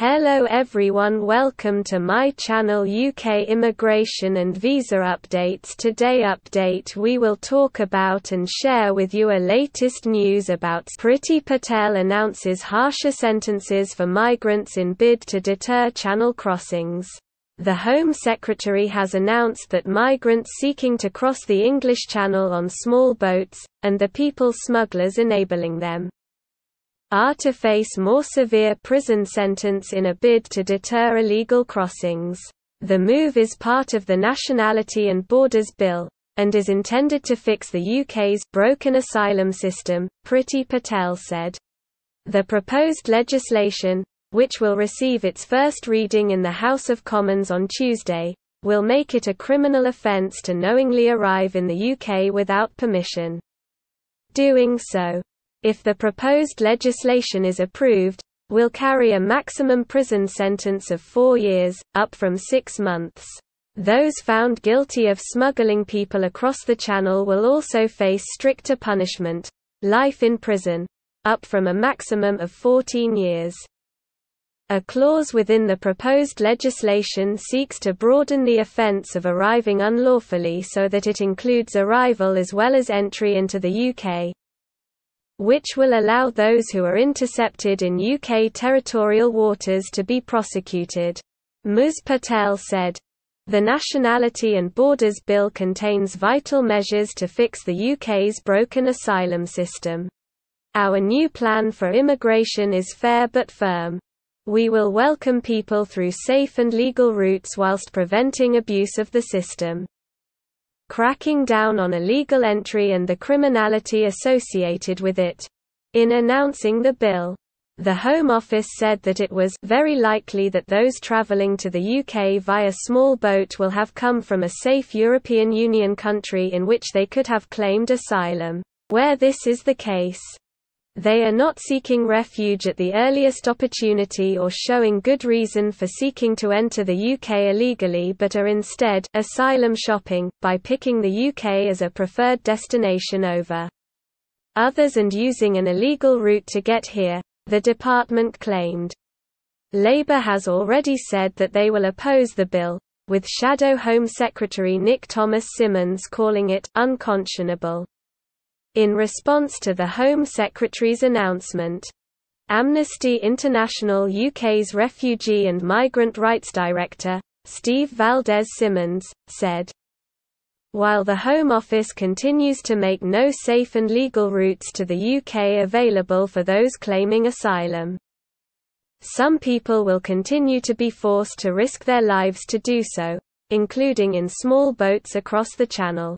Hello everyone welcome to my channel UK Immigration and Visa Updates Today update we will talk about and share with you a latest news about Priti Patel announces harsher sentences for migrants in bid to deter channel crossings. The Home Secretary has announced that migrants seeking to cross the English Channel on small boats, and the people smugglers enabling them are to face more severe prison sentence in a bid to deter illegal crossings. The move is part of the Nationality and Borders Bill, and is intended to fix the UK's broken asylum system, Priti Patel said. The proposed legislation, which will receive its first reading in the House of Commons on Tuesday, will make it a criminal offence to knowingly arrive in the UK without permission. Doing so if the proposed legislation is approved, will carry a maximum prison sentence of four years, up from six months. Those found guilty of smuggling people across the channel will also face stricter punishment life in prison up from a maximum of 14 years. A clause within the proposed legislation seeks to broaden the offence of arriving unlawfully so that it includes arrival as well as entry into the UK, which will allow those who are intercepted in UK territorial waters to be prosecuted. Ms Patel said, the Nationality and Borders Bill contains vital measures to fix the UK's broken asylum system. Our new plan for immigration is fair but firm. We will welcome people through safe and legal routes whilst preventing abuse of the system cracking down on illegal entry and the criminality associated with it. In announcing the bill, the Home Office said that it was very likely that those travelling to the UK via small boat will have come from a safe European Union country in which they could have claimed asylum. Where this is the case, they are not seeking refuge at the earliest opportunity or showing good reason for seeking to enter the UK illegally but are instead asylum shopping, by picking the UK as a preferred destination over others and using an illegal route to get here, the department claimed. Labour has already said that they will oppose the bill, with Shadow Home Secretary Nick Thomas Simmons calling it unconscionable in response to the Home Secretary's announcement. Amnesty International UK's Refugee and Migrant Rights Director, Steve Valdez Simmons, said, while the Home Office continues to make no safe and legal routes to the UK available for those claiming asylum. Some people will continue to be forced to risk their lives to do so, including in small boats across the channel.